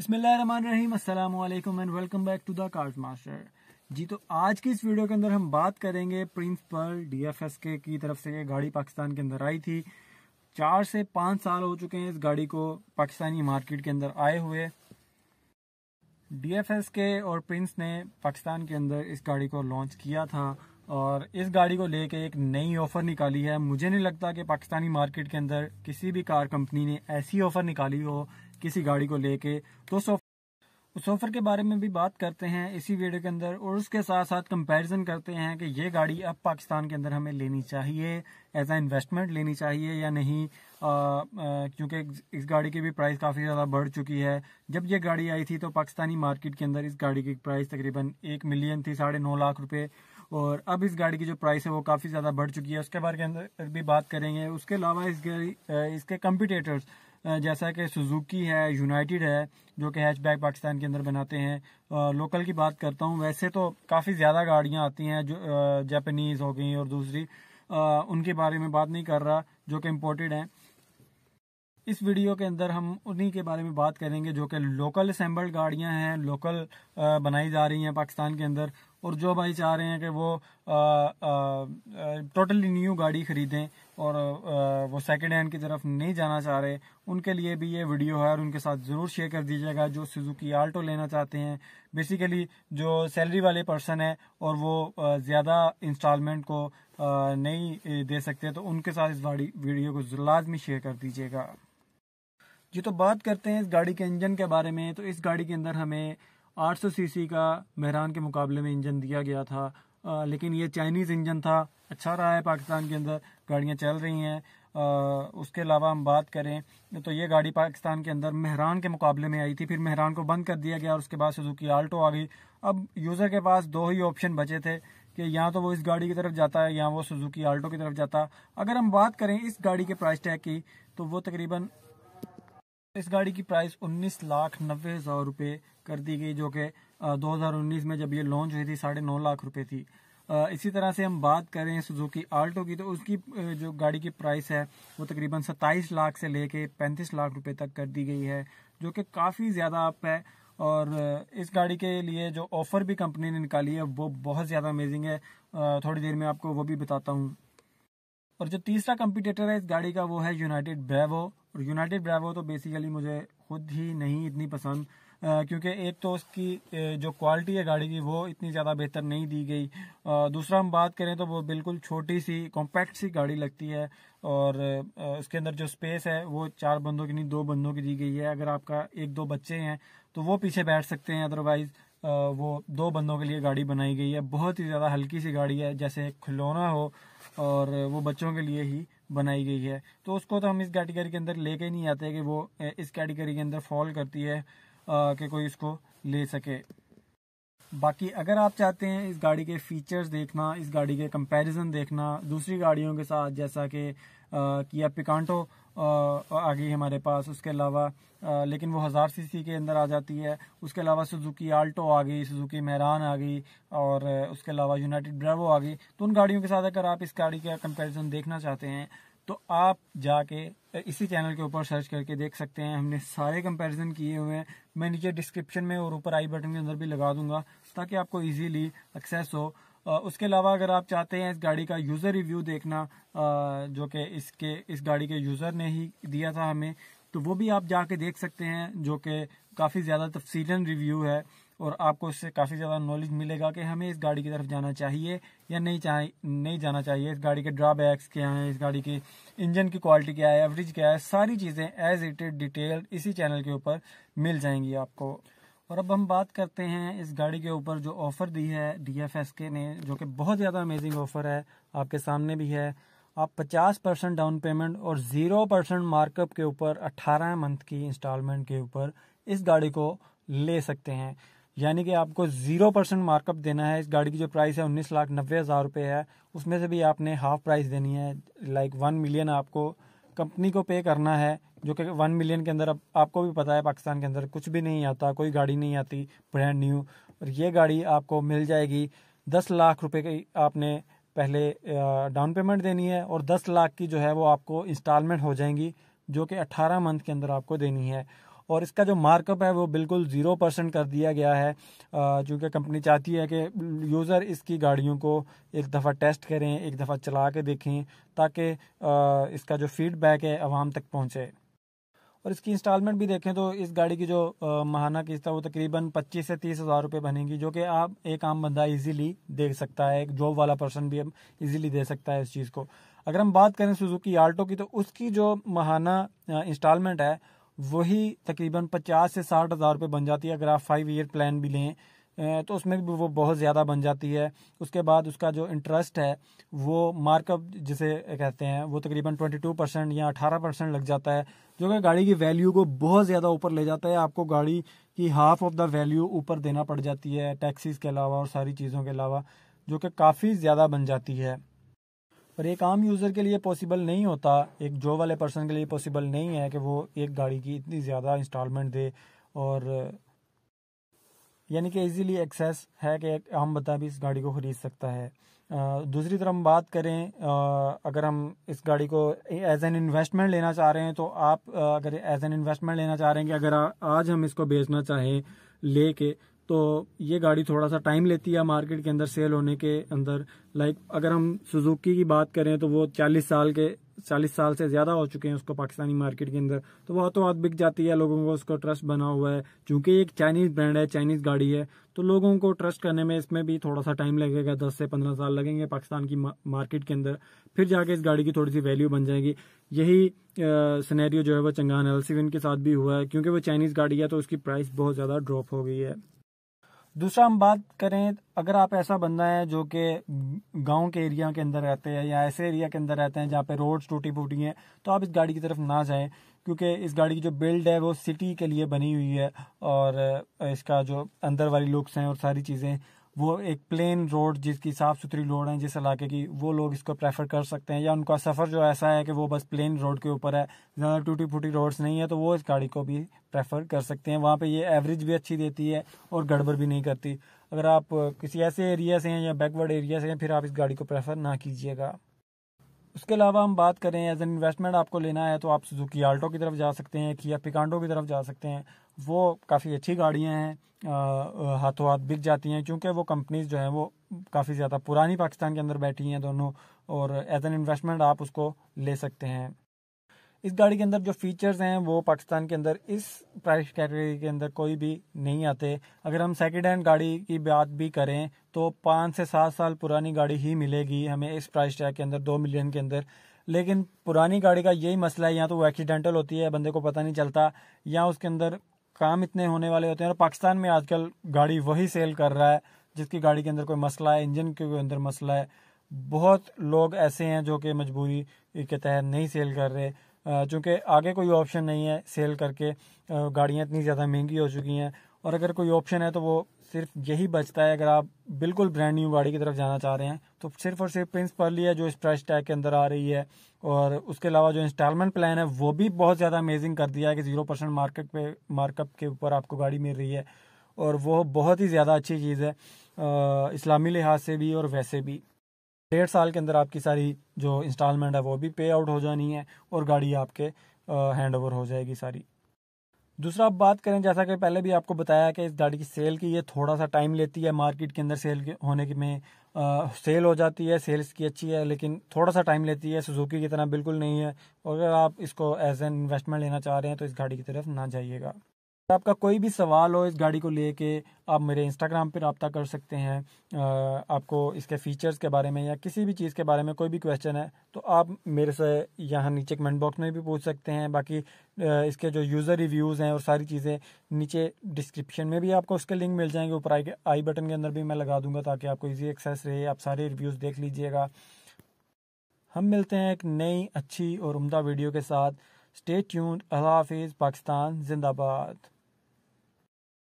बसमिलकुम and welcome back to the card master ji तो आज की इस वीडियो के अंदर हम बात करेंगे प्रिंसिपल डीएफएस के की तरफ से ये गाड़ी पाकिस्तान के अंदर आई थी चार से पाँच साल हो चुके हैं इस गाड़ी को पाकिस्तानी मार्केट के अंदर आए हुए डीएफएस के और प्रिंस ने पाकिस्तान के अंदर इस गाड़ी को लॉन्च किया था और इस गाड़ी को लेके एक नई ऑफर निकाली है मुझे नहीं लगता कि पाकिस्तानी मार्केट के अंदर किसी भी कार कंपनी ने ऐसी ऑफर निकाली हो किसी गाड़ी को लेके तो उस ऑफर के बारे में भी बात करते हैं इसी वीडियो के अंदर और उसके साथ साथ कंपैरिजन करते हैं कि ये गाड़ी अब पाकिस्तान के अंदर हमें लेनी चाहिए एज ए इन्वेस्टमेंट लेनी चाहिए या नहीं क्योंकि इस गाड़ी की भी प्राइस काफ़ी ज़्यादा बढ़ चुकी है जब ये गाड़ी आई थी तो पाकिस्तानी मार्केट के अंदर इस गाड़ी की प्राइस तकरीबन एक मिलियन थी साढ़े नौ लाख रुपये और अब इस गाड़ी की जो प्राइस है वो काफ़ी ज़्यादा बढ़ चुकी है उसके बारे के अंदर भी बात करेंगे उसके अलावा इस गाड़ी इसके कंपिटेटर्स जैसा कि सुजुकी है यूनाइटेड है जो कि हैचबैक पाकिस्तान के अंदर बनाते हैं लोकल की बात करता हूँ वैसे तो काफ़ी ज़्यादा गाड़ियाँ आती हैं जो जापानीज़ हो गई और दूसरी उनके बारे में बात नहीं कर रहा जो कि इम्पोर्टेड हैं इस वीडियो के अंदर हम उन्हीं के बारे में बात करेंगे जो कि लोकल असम्बल्ड गाड़ियां हैं लोकल बनाई जा रही हैं पाकिस्तान के अंदर और जो भाई चाह रहे हैं कि वो टोटली न्यू गाड़ी खरीदें और आ, वो सेकेंड हैंड की तरफ नहीं जाना चाह रहे उनके लिए भी ये वीडियो है और उनके साथ ज़रूर शेयर कर दीजिएगा जो सुजुकी आल्टो लेना चाहते हैं बेसिकली जो सैलरी वाले पर्सन है और वो ज़्यादा इंस्टॉलमेंट को आ, नहीं दे सकते तो उनके साथ इस वीडियो को लाजमी शेयर कर दीजिएगा जी तो बात करते हैं इस गाड़ी के इंजन के बारे में तो इस गाड़ी के अंदर हमें 800 सीसी का मेहरान के मुकाबले में इंजन दिया गया था आ, लेकिन ये चाइनीज़ इंजन था अच्छा रहा है पाकिस्तान के अंदर गाड़ियाँ चल रही हैं उसके अलावा हम बात करें तो ये गाड़ी पाकिस्तान के अंदर मेहरान के मुकाबले में आई थी फिर मेहरान को बंद कर दिया गया और उसके बाद सुजुकी आल्टो आ गई अब यूज़र के पास दो ही ऑप्शन बचे थे कि या तो वो इस गाड़ी की तरफ जाता है या वो सुजुकी आल्टो की तरफ जाता अगर हम बात करें इस गाड़ी के प्राइस टैग की तो वो तकरीबन इस गाड़ी की प्राइस उन्नीस लाख नब्बे हज़ार रुपये कर दी गई जो कि 2019 में जब ये लॉन्च हुई थी साढ़े नौ लाख रुपए थी इसी तरह से हम बात करें सुजुकी आल्टो की तो उसकी जो गाड़ी की प्राइस है वो तकरीबन 27 लाख से लेके 35 लाख रुपए तक कर दी गई है जो कि काफ़ी ज़्यादा अप है और इस गाड़ी के लिए जो ऑफ़र भी कंपनी ने निकाली है वो बहुत ज़्यादा अमेजिंग है थोड़ी देर में आपको वो भी बताता हूँ और जो तीसरा कंपटीटर है इस गाड़ी का वो है यूनाइटेड ब्रेवो और यूनाइटेड ब्रेवो तो बेसिकली मुझे खुद ही नहीं इतनी पसंद क्योंकि एक तो उसकी जो क्वालिटी है गाड़ी की वो इतनी ज़्यादा बेहतर नहीं दी गई दूसरा हम बात करें तो वो बिल्कुल छोटी सी कॉम्पैक्ट सी गाड़ी लगती है और उसके अंदर जो स्पेस है वो चार बंदों की नहीं दो बंदों की दी गई है अगर आपका एक दो बच्चे हैं तो वो पीछे बैठ सकते हैं अदरवाइज़ वो दो बंदों के लिए गाड़ी बनाई गई है बहुत ही ज़्यादा हल्की सी गाड़ी है जैसे खिलौना हो और वो बच्चों के लिए ही बनाई गई है तो उसको तो हम इस कैटेगरी के अंदर लेके नहीं आते कि वो इस कैटेगरी के अंदर फॉल करती है कि कोई इसको ले सके बाकी अगर आप चाहते हैं इस गाड़ी के फीचर्स देखना इस गाड़ी के कंपैरिजन देखना दूसरी गाड़ियों के साथ जैसा कि किया पिकांटो आ गई हमारे पास उसके अलावा लेकिन वो हज़ार सीसी के अंदर आ जाती है उसके अलावा सुजुकी आल्टो आ गई सुजुकी मेहरान आ गई और उसके अलावा यूनाइटेड ब्रावो आ गई तो उन गाड़ियों के साथ अगर आप इस गाड़ी का कंपेरिजन देखना चाहते हैं तो आप जाके इसी चैनल के ऊपर सर्च करके देख सकते हैं हमने सारे कंपैरिजन किए हुए हैं मैं नीचे डिस्क्रिप्शन में और ऊपर आई बटन के अंदर भी लगा दूंगा ताकि आपको इजीली एक्सेस हो उसके अलावा अगर आप चाहते हैं इस गाड़ी का यूज़र रिव्यू देखना जो कि इसके इस गाड़ी के यूज़र ने ही दिया था हमें तो वो भी आप जाके देख सकते हैं जो कि काफ़ी ज़्यादा तफसीला रिव्यू है और आपको इससे काफ़ी ज़्यादा नॉलेज मिलेगा कि हमें इस गाड़ी की तरफ जाना चाहिए या नहीं चाहिए नहीं जाना चाहिए इस गाड़ी के ड्रॉबैक्स क्या हैं इस गाड़ी की इंजन की क्वालिटी क्या है एवरेज क्या है सारी चीज़ें एज इट इज डिटेल इसी चैनल के ऊपर मिल जाएंगी आपको और अब हम बात करते हैं इस गाड़ी के ऊपर जो ऑफ़र दी है डी ने जो कि बहुत ज़्यादा अमेजिंग ऑफ़र है आपके सामने भी है आप 50 परसेंट डाउन पेमेंट और ज़ीरो परसेंट मार्कअप के ऊपर 18 मंथ की इंस्टॉलमेंट के ऊपर इस गाड़ी को ले सकते हैं यानी कि आपको ज़ीरो परसेंट मार्कअप देना है इस गाड़ी की जो प्राइस है उन्नीस लाख नब्बे हज़ार रुपये है उसमें से भी आपने हाफ प्राइस देनी है लाइक वन मिलियन आपको कंपनी को पे करना है जो कि वन मिलियन के अंदर अब आपको भी पता है पाकिस्तान के अंदर कुछ भी नहीं आता कोई गाड़ी नहीं आती ब्रांड न्यू और ये गाड़ी आपको मिल जाएगी दस लाख रुपये की आपने पहले डाउन पेमेंट देनी है और दस लाख की जो है वो आपको इंस्टॉलमेंट हो जाएंगी जो कि अट्ठारह मंथ के अंदर आपको देनी है और इसका जो मार्कअप है वो बिल्कुल ज़ीरो परसेंट कर दिया गया है चूँकि कंपनी चाहती है कि यूज़र इसकी गाड़ियों को एक दफ़ा टेस्ट करें एक दफ़ा चला के देखें ताकि इसका जो फीडबैक है आवाम तक पहुँचे और इसकी इंस्टॉलमेंट भी देखें तो इस गाड़ी की जो महाना किस्त है वो तकरीबन पच्चीस से तीस हज़ार रुपये बनेगी जो कि आप एक आम बंदा इजीली दे सकता है एक जॉब वाला पर्सन भी इजीली दे सकता है इस चीज़ को अगर हम बात करें सुजुकी आल्टो की तो उसकी जो महाना इंस्टॉलमेंट है वही तकरीबन पचास से साठ हज़ार रुपये बन जाती है अगर आप फाइव ईयर प्लान भी लें तो उसमें भी वो बहुत ज़्यादा बन जाती है उसके बाद उसका जो इंटरेस्ट है वो मार्कअप जिसे कहते हैं वो तकरीबन ट्वेंटी टू परसेंट या अठारह परसेंट लग जाता है जो कि गाड़ी की वैल्यू को बहुत ज़्यादा ऊपर ले जाता है आपको गाड़ी की हाफ ऑफ द वैल्यू ऊपर देना पड़ जाती है टैक्सीज़ के अलावा और सारी चीज़ों के अलावा जो कि काफ़ी ज़्यादा बन जाती है पर एक आम यूज़र के लिए पॉसिबल नहीं होता एक जॉब वाले पर्सन के लिए पॉसिबल नहीं है कि वो एक गाड़ी की इतनी ज़्यादा इंस्टॉलमेंट दे और यानी कि इजीली एक्सेस है कि एक आम बता भी इस गाड़ी को ख़रीद सकता है दूसरी तरफ हम बात करें अगर हम इस गाड़ी को एज एन इन्वेस्टमेंट लेना चाह रहे हैं तो आप अगर एज एन इन्वेस्टमेंट लेना चाह रहे हैं कि अगर आज हम इसको बेचना चाहें ले तो ये गाड़ी थोड़ा सा टाइम लेती है मार्केट के अंदर सेल होने के अंदर लाइक अगर हम सुजुकी की बात करें तो वो चालीस साल के चालीस साल से ज़्यादा हो चुके हैं उसको पाकिस्तानी मार्केट के अंदर तो बहुत तो हाथ बिक जाती है लोगों को उसको ट्रस्ट बना हुआ है चूंकि एक चाइनीज़ ब्रांड है चाइनीज़ गाड़ी है तो लोगों को ट्रस्ट करने में इसमें भी थोड़ा सा टाइम लगेगा दस से पंद्रह साल लगेंगे पाकिस्तान की मार्केट के अंदर फिर जाके इस गाड़ी की थोड़ी सी वैल्यू बन जाएगी यही सिनेरियो जो है वो चंगान एल के साथ भी हुआ है क्योंकि वो चाइनीज़ गाड़ी है तो उसकी प्राइस बहुत ज़्यादा ड्रॉप हो गई है दूसरा हम बात करें अगर आप ऐसा बंदा है जो कि गांव के एरिया के अंदर रहते हैं या ऐसे एरिया के अंदर रहते हैं जहाँ पे रोड्स टूटी फूटी हैं तो आप इस गाड़ी की तरफ ना जाएं क्योंकि इस गाड़ी की जो बिल्ड है वो सिटी के लिए बनी हुई है और इसका जो अंदर वाली लुक्स हैं और सारी चीज़ें वो एक प्लेन रोड जिसकी साफ़ सुथरी रोड है जिस इलाके की वो लोग इसको प्रेफर कर सकते हैं या उनका सफ़र जो ऐसा है कि वो बस प्लेन रोड के ऊपर है ज़्यादा टूटी फूटी रोड्स नहीं है तो वो इस गाड़ी को भी प्रेफर कर सकते हैं वहाँ पे ये एवरेज भी अच्छी देती है और गड़बड़ भी नहीं करती अगर आप किसी ऐसे एरिया से हैं या बैकवर्ड एरिया से हैं फिर आप इस गाड़ी को प्रेफर ना कीजिएगा उसके अलावा हम बात करें एज एन इन्वेस्टमेंट आपको लेना है तो आप सुजुकी आल्टो की तरफ जा सकते हैं किया पिकांडो की तरफ जा सकते हैं वो काफ़ी अच्छी गाड़ियाँ हैं हाथों हाथ बिक जाती हैं क्योंकि वो कंपनीज जो हैं वो काफ़ी ज़्यादा पुरानी पाकिस्तान के अंदर बैठी हैं दोनों और एज एन इन्वेस्टमेंट आप उसको ले सकते हैं इस गाड़ी के अंदर जो फीचर्स हैं वो पाकिस्तान के अंदर इस प्राइस कैटेगरी के अंदर कोई भी नहीं आते अगर हम सेकेंड हैंड गाड़ी की बात भी करें तो पाँच से सात साल पुरानी गाड़ी ही मिलेगी हमें इस प्राइस टैग के अंदर दो मिलियन के अंदर लेकिन पुरानी गाड़ी का यही मसला है या तो वो एक्सीडेंटल होती है बंदे को पता नहीं चलता या उसके अंदर काम इतने होने वाले होते हैं और पाकिस्तान में आजकल गाड़ी वही सेल कर रहा है जिसकी गाड़ी के अंदर कोई मसला है इंजन के अंदर मसला है बहुत लोग ऐसे हैं जो कि मजबूरी के तहत नहीं सेल कर रहे चूँकि आगे कोई ऑप्शन नहीं है सेल करके गाड़ियाँ इतनी ज़्यादा महंगी हो चुकी हैं और अगर कोई ऑप्शन है तो वो सिर्फ यही बचता है अगर आप बिल्कुल ब्रांड न्यू गाड़ी की तरफ जाना चाह रहे हैं तो सिर्फ और सिर्फ प्रिंस पर लिया जो इस प्राइस टैग के अंदर आ रही है और उसके अलावा जो इंस्टॉलमेंट प्लान है वो भी बहुत ज़्यादा अमेजिंग कर दिया है कि जीरो परसेंट मार्केट पे मार्कअप के ऊपर आपको गाड़ी मिल रही है और वो बहुत ही ज़्यादा अच्छी चीज़ है इस्लामी लिहाज से भी और वैसे भी डेढ़ साल के अंदर आपकी सारी जो इंस्टॉलमेंट है वो भी पे आउट हो जानी है और गाड़ी आपके हैंड ओवर हो जाएगी सारी दूसरा आप बात करें जैसा कि पहले भी आपको बताया कि इस गाड़ी की सेल की ये थोड़ा सा टाइम लेती है मार्केट के अंदर सेल होने के में आ, सेल हो जाती है सेल्स की अच्छी है लेकिन थोड़ा सा टाइम लेती है सुजुकी की तरह बिल्कुल नहीं है और अगर आप इसको एज एन इन्वेस्टमेंट लेना चाह रहे हैं तो इस गाड़ी की तरफ ना जाइएगा तो आपका कोई भी सवाल हो इस गाड़ी को लेके आप मेरे इंस्टाग्राम पर रबता कर सकते हैं आपको इसके फ़ीचर्स के बारे में या किसी भी चीज़ के बारे में कोई भी क्वेश्चन है तो आप मेरे से यहाँ नीचे कमेंट बॉक्स में भी पूछ सकते हैं बाकी इसके जो यूज़र रिव्यूज़ हैं और सारी चीज़ें नीचे डिस्क्रिप्शन में भी आपको उसके लिंक मिल जाएंगे ऊपर आई आई बटन के अंदर भी मैं लगा दूंगा ताकि आपको ईजी एक्सेस रहे आप सारे रिव्यूज़ देख लीजिएगा हम मिलते हैं एक नई अच्छी और उमदा वीडियो के साथ स्टे ट्यून्ड अल्लाह हाफिज़ पाकिस्तान जिंदाबाद